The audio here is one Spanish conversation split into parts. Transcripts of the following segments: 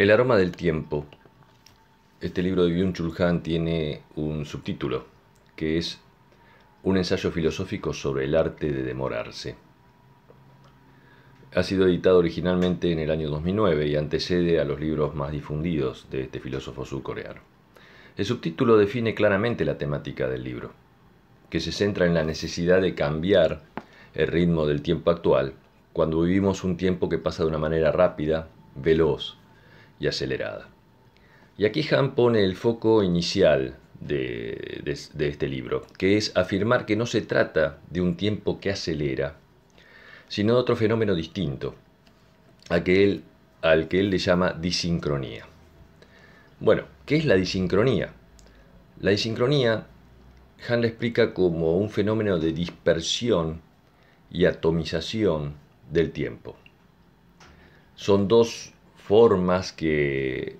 El aroma del tiempo. Este libro de Byung-Chul Han tiene un subtítulo que es un ensayo filosófico sobre el arte de demorarse. Ha sido editado originalmente en el año 2009 y antecede a los libros más difundidos de este filósofo surcoreano. El subtítulo define claramente la temática del libro, que se centra en la necesidad de cambiar el ritmo del tiempo actual cuando vivimos un tiempo que pasa de una manera rápida, veloz y acelerada. Y aquí Han pone el foco inicial de, este libro, que es afirmar que no se trata de un tiempo que acelera, sino de otro fenómeno distinto, aquel, al que él le llama disincronía. Bueno, ¿qué es la disincronía? La disincronía, Han la explica como un fenómeno de dispersión y atomización del tiempo. Son dos formas que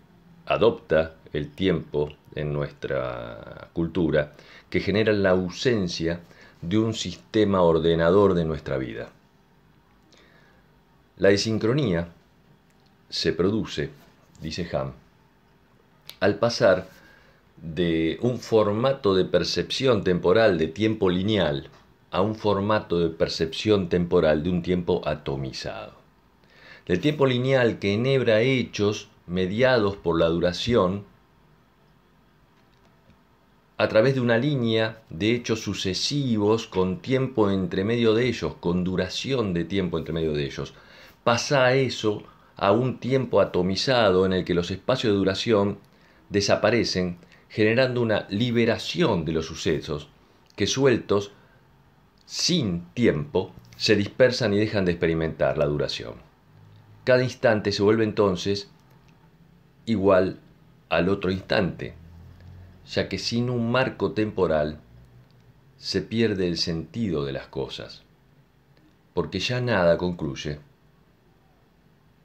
adopta el tiempo en nuestra cultura que generan la ausencia de un sistema ordenador de nuestra vida. La desincronía se produce, dice Ham, al pasar de un formato de percepción temporal de tiempo lineal a un formato de percepción temporal de un tiempo atomizado. El tiempo lineal que enhebra hechos mediados por la duración a través de una línea de hechos sucesivos con tiempo entre medio de ellos, con duración de tiempo entre medio de ellos. Pasa eso a un tiempo atomizado en el que los espacios de duración desaparecen, generando una liberación de los sucesos que sueltos sin tiempo se dispersan y dejan de experimentar la duración. Cada instante se vuelve entonces igual al otro instante, ya que sin un marco temporal se pierde el sentido de las cosas, porque ya nada concluye,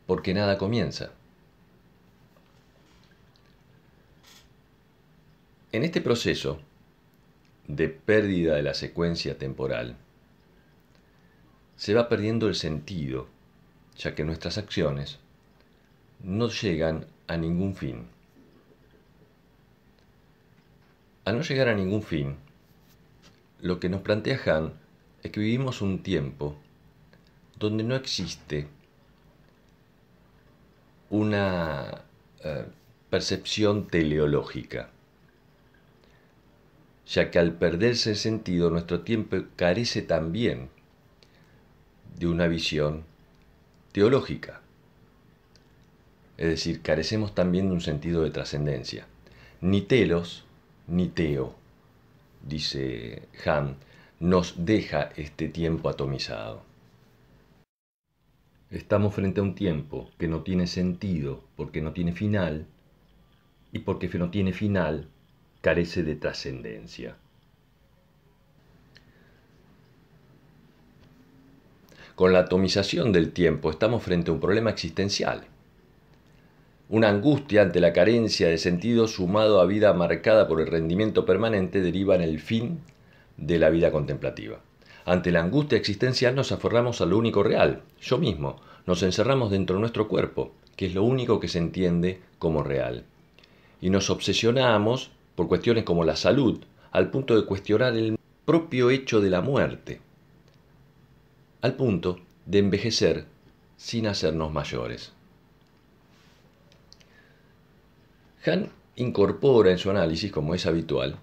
porque nada comienza. En este proceso de pérdida de la secuencia temporal, se va perdiendo el sentido ya que nuestras acciones no llegan a ningún fin. Al no llegar a ningún fin, lo que nos plantea Han es que vivimos un tiempo donde no existe una eh, percepción teleológica, ya que al perderse el sentido nuestro tiempo carece también de una visión teológica. Es decir, carecemos también de un sentido de trascendencia. Ni telos, ni teo, dice Han, nos deja este tiempo atomizado. Estamos frente a un tiempo que no tiene sentido porque no tiene final y porque no tiene final carece de trascendencia. Con la atomización del tiempo estamos frente a un problema existencial. Una angustia ante la carencia de sentido sumado a vida marcada por el rendimiento permanente deriva en el fin de la vida contemplativa. Ante la angustia existencial nos aferramos a lo único real, yo mismo, nos encerramos dentro de nuestro cuerpo, que es lo único que se entiende como real. Y nos obsesionamos por cuestiones como la salud, al punto de cuestionar el propio hecho de la muerte al punto de envejecer sin hacernos mayores. Hahn incorpora en su análisis, como es habitual,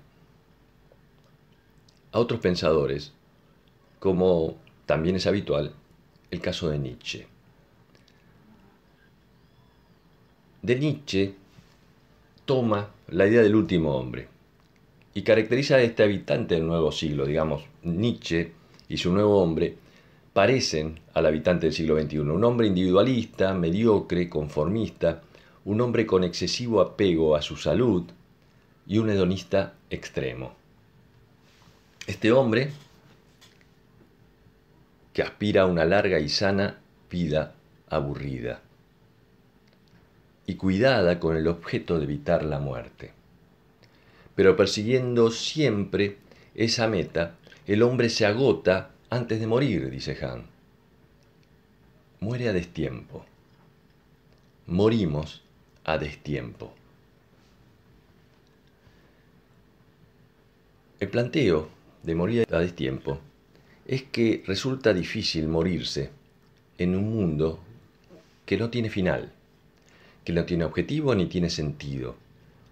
a otros pensadores, como también es habitual el caso de Nietzsche. De Nietzsche toma la idea del último hombre y caracteriza a este habitante del nuevo siglo, digamos, Nietzsche y su nuevo hombre parecen al habitante del siglo XXI, un hombre individualista, mediocre, conformista, un hombre con excesivo apego a su salud y un hedonista extremo. Este hombre, que aspira a una larga y sana vida aburrida y cuidada con el objeto de evitar la muerte. Pero persiguiendo siempre esa meta, el hombre se agota antes de morir, dice Han, muere a destiempo. Morimos a destiempo. El planteo de morir a destiempo es que resulta difícil morirse en un mundo que no tiene final, que no tiene objetivo ni tiene sentido,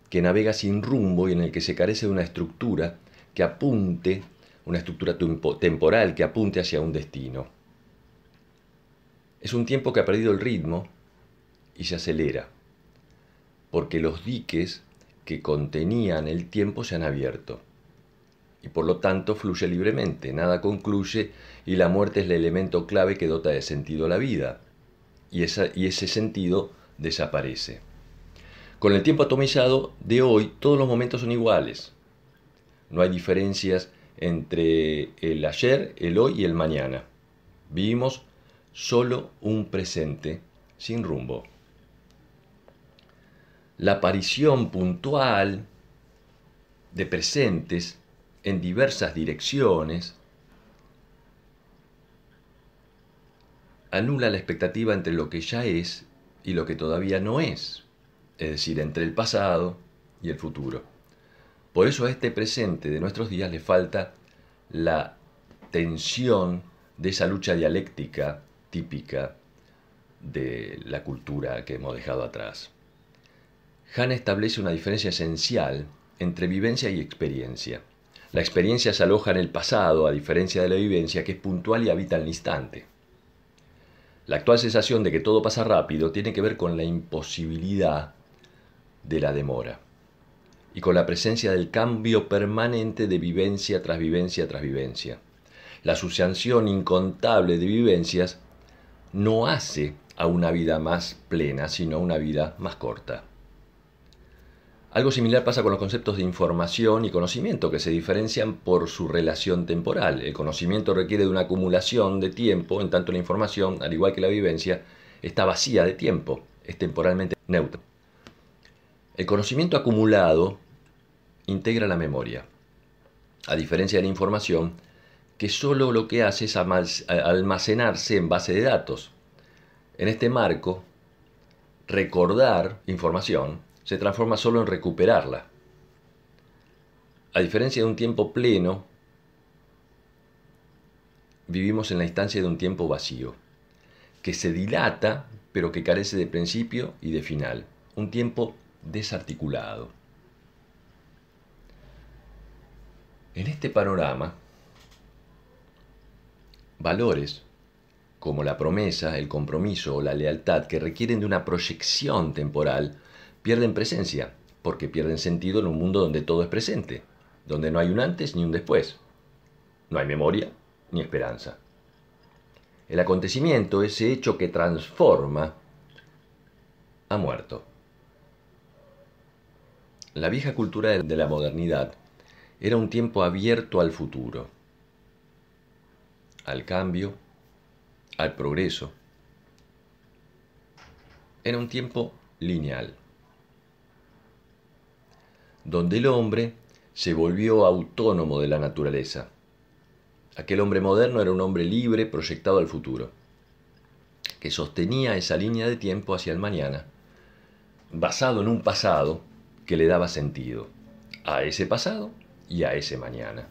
que navega sin rumbo y en el que se carece de una estructura que apunte una estructura temporal que apunte hacia un destino. Es un tiempo que ha perdido el ritmo y se acelera, porque los diques que contenían el tiempo se han abierto y por lo tanto fluye libremente, nada concluye y la muerte es el elemento clave que dota de sentido a la vida y, y ese sentido desaparece. Con el tiempo atomizado de hoy todos los momentos son iguales, no hay diferencias entre el ayer, el hoy y el mañana. Vivimos solo un presente sin rumbo. La aparición puntual de presentes en diversas direcciones anula la expectativa entre lo que ya es y lo que todavía no es, es decir, entre el pasado y el futuro. Por eso a este presente de nuestros días le falta la tensión de esa lucha dialéctica típica de la cultura que hemos dejado atrás. Han establece una diferencia esencial entre vivencia y experiencia. La experiencia se aloja en el pasado, a diferencia de la vivencia, que es puntual y habita el instante. La actual sensación de que todo pasa rápido tiene que ver con la imposibilidad de la demora con la presencia del cambio permanente de vivencia tras vivencia tras vivencia. La sucesión incontable de vivencias no hace a una vida más plena, sino a una vida más corta. Algo similar pasa con los conceptos de información y conocimiento, que se diferencian por su relación temporal. El conocimiento requiere de una acumulación de tiempo, en tanto la información, al igual que la vivencia, está vacía de tiempo, es temporalmente neutra. El conocimiento acumulado integra la memoria, a diferencia de la información, que solo lo que hace es almacenarse en base de datos. En este marco, recordar información se transforma solo en recuperarla. A diferencia de un tiempo pleno, vivimos en la instancia de un tiempo vacío, que se dilata pero que carece de principio y de final, un tiempo desarticulado. En este panorama, valores como la promesa, el compromiso o la lealtad que requieren de una proyección temporal pierden presencia, porque pierden sentido en un mundo donde todo es presente, donde no hay un antes ni un después. No hay memoria ni esperanza. El acontecimiento, ese hecho que transforma, ha muerto. La vieja cultura de la modernidad era un tiempo abierto al futuro, al cambio, al progreso. Era un tiempo lineal, donde el hombre se volvió autónomo de la naturaleza. Aquel hombre moderno era un hombre libre proyectado al futuro, que sostenía esa línea de tiempo hacia el mañana, basado en un pasado que le daba sentido. A ese pasado y a ese mañana.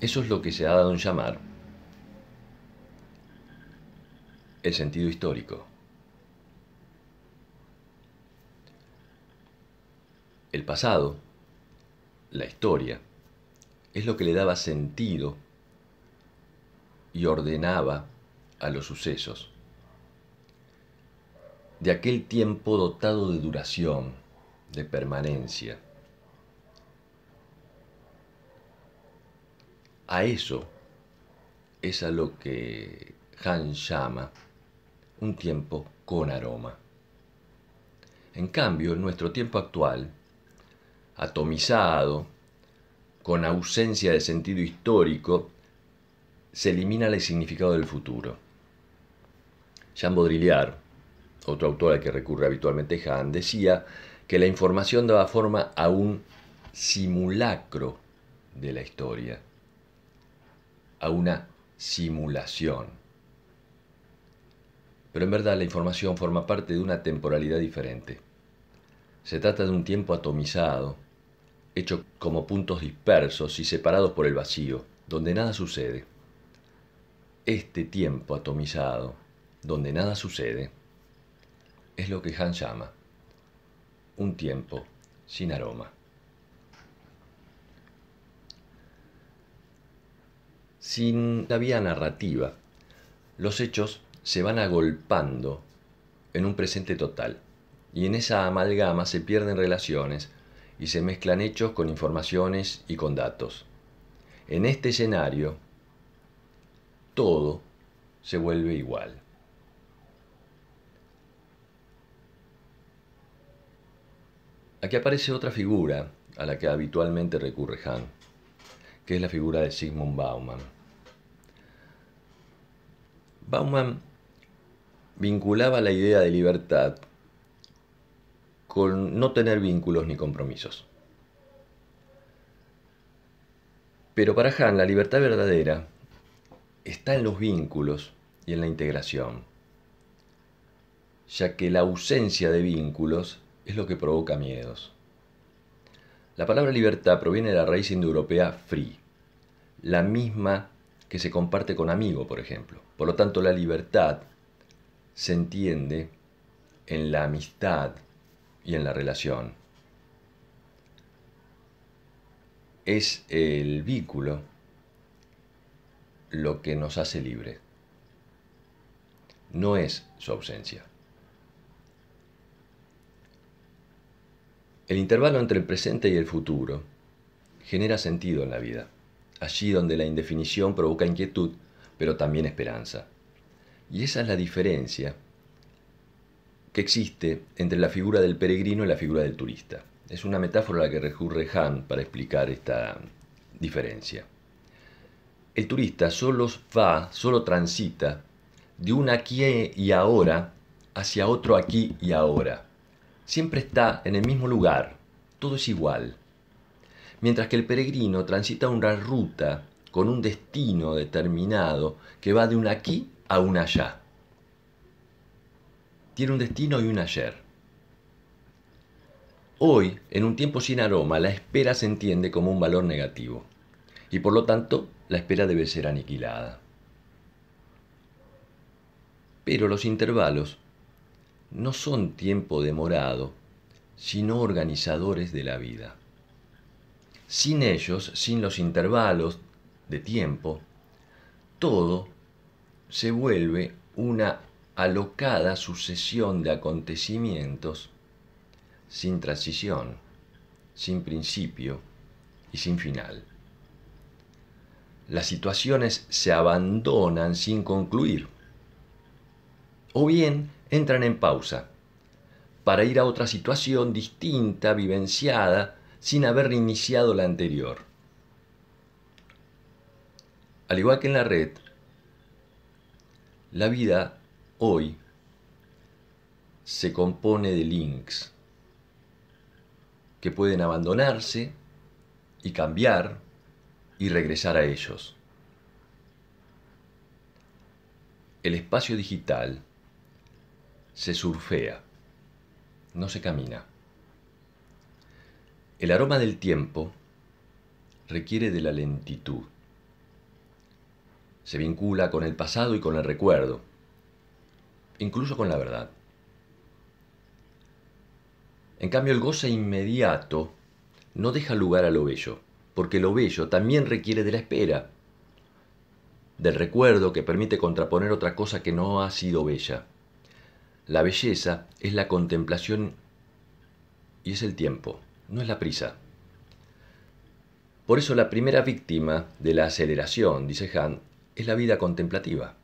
Eso es lo que se ha dado en llamar el sentido histórico. El pasado, la historia, es lo que le daba sentido y ordenaba a los sucesos. De aquel tiempo dotado de duración, de permanencia, A eso es a lo que Han llama un tiempo con aroma. En cambio, en nuestro tiempo actual, atomizado, con ausencia de sentido histórico, se elimina el significado del futuro. Jean Baudrillard, otro autor al que recurre habitualmente Han, decía que la información daba forma a un simulacro de la historia a una simulación. Pero en verdad la información forma parte de una temporalidad diferente. Se trata de un tiempo atomizado, hecho como puntos dispersos y separados por el vacío, donde nada sucede. Este tiempo atomizado, donde nada sucede, es lo que Han llama un tiempo sin aroma. sin la vía narrativa, los hechos se van agolpando en un presente total. Y en esa amalgama se pierden relaciones y se mezclan hechos con informaciones y con datos. En este escenario, todo se vuelve igual. Aquí aparece otra figura a la que habitualmente recurre Han, que es la figura de Sigmund Bauman. Bauman vinculaba la idea de libertad con no tener vínculos ni compromisos. Pero para Hahn la libertad verdadera está en los vínculos y en la integración, ya que la ausencia de vínculos es lo que provoca miedos. La palabra libertad proviene de la raíz indoeuropea free, la misma que se comparte con amigo, por ejemplo. Por lo tanto, la libertad se entiende en la amistad y en la relación. Es el vínculo lo que nos hace libre. No es su ausencia. El intervalo entre el presente y el futuro genera sentido en la vida allí donde la indefinición provoca inquietud, pero también esperanza. Y esa es la diferencia que existe entre la figura del peregrino y la figura del turista. Es una metáfora a la que recurre Han para explicar esta diferencia. El turista solo va, solo transita de un aquí y ahora hacia otro aquí y ahora. Siempre está en el mismo lugar, todo es igual mientras que el peregrino transita una ruta con un destino determinado que va de un aquí a un allá. Tiene un destino y un ayer. Hoy, en un tiempo sin aroma, la espera se entiende como un valor negativo y por lo tanto la espera debe ser aniquilada. Pero los intervalos no son tiempo demorado, sino organizadores de la vida. Sin ellos, sin los intervalos de tiempo, todo se vuelve una alocada sucesión de acontecimientos sin transición, sin principio y sin final. Las situaciones se abandonan sin concluir o bien entran en pausa para ir a otra situación distinta, vivenciada, sin haber iniciado la anterior. Al igual que en la red, la vida hoy se compone de links que pueden abandonarse y cambiar y regresar a ellos. El espacio digital se surfea, no se camina. El aroma del tiempo requiere de la lentitud. Se vincula con el pasado y con el recuerdo, incluso con la verdad. En cambio, el goce inmediato no deja lugar a lo bello, porque lo bello también requiere de la espera, del recuerdo que permite contraponer otra cosa que no ha sido bella. La belleza es la contemplación y es el tiempo no es la prisa. Por eso la primera víctima de la aceleración, dice Han, es la vida contemplativa.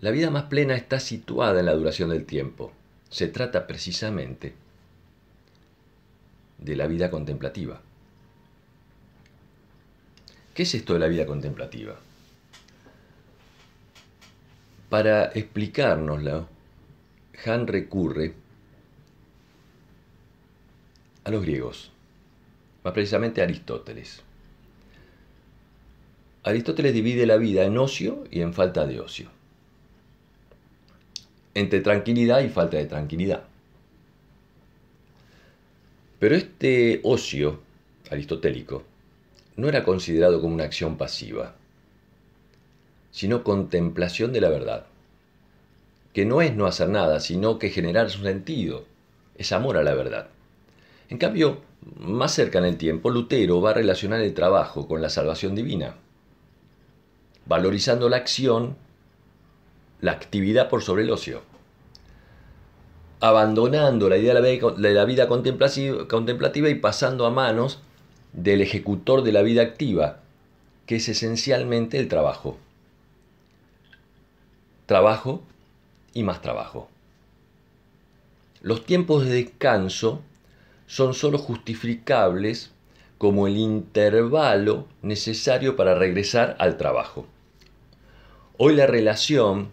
La vida más plena está situada en la duración del tiempo. Se trata precisamente de la vida contemplativa. ¿Qué es esto de la vida contemplativa? Para explicárnoslo, Han recurre a los griegos, más precisamente a Aristóteles. Aristóteles divide la vida en ocio y en falta de ocio, entre tranquilidad y falta de tranquilidad. Pero este ocio aristotélico no era considerado como una acción pasiva, sino contemplación de la verdad, que no es no hacer nada, sino que generar su sentido, es amor a la verdad. En cambio, más cerca en el tiempo, Lutero va a relacionar el trabajo con la salvación divina, valorizando la acción, la actividad por sobre el ocio, abandonando la idea de la vida contemplativa y pasando a manos del ejecutor de la vida activa, que es esencialmente el trabajo. Trabajo y más trabajo. Los tiempos de descanso son sólo justificables como el intervalo necesario para regresar al trabajo. Hoy la relación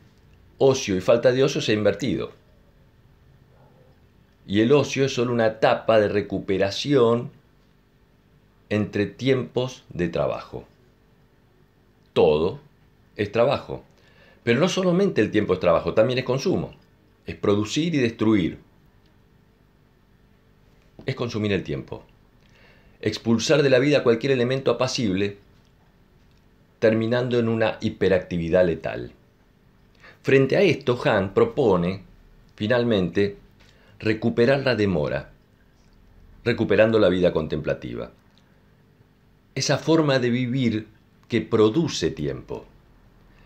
ocio y falta de ocio se ha invertido. Y el ocio es sólo una etapa de recuperación entre tiempos de trabajo. Todo es trabajo. Pero no solamente el tiempo es trabajo, también es consumo. Es producir y destruir es consumir el tiempo. Expulsar de la vida cualquier elemento apacible, terminando en una hiperactividad letal. Frente a esto, Han propone, finalmente, recuperar la demora, recuperando la vida contemplativa. Esa forma de vivir que produce tiempo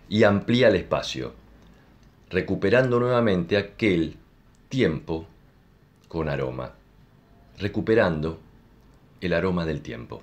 y amplía el espacio, recuperando nuevamente aquel tiempo con aroma recuperando el aroma del tiempo.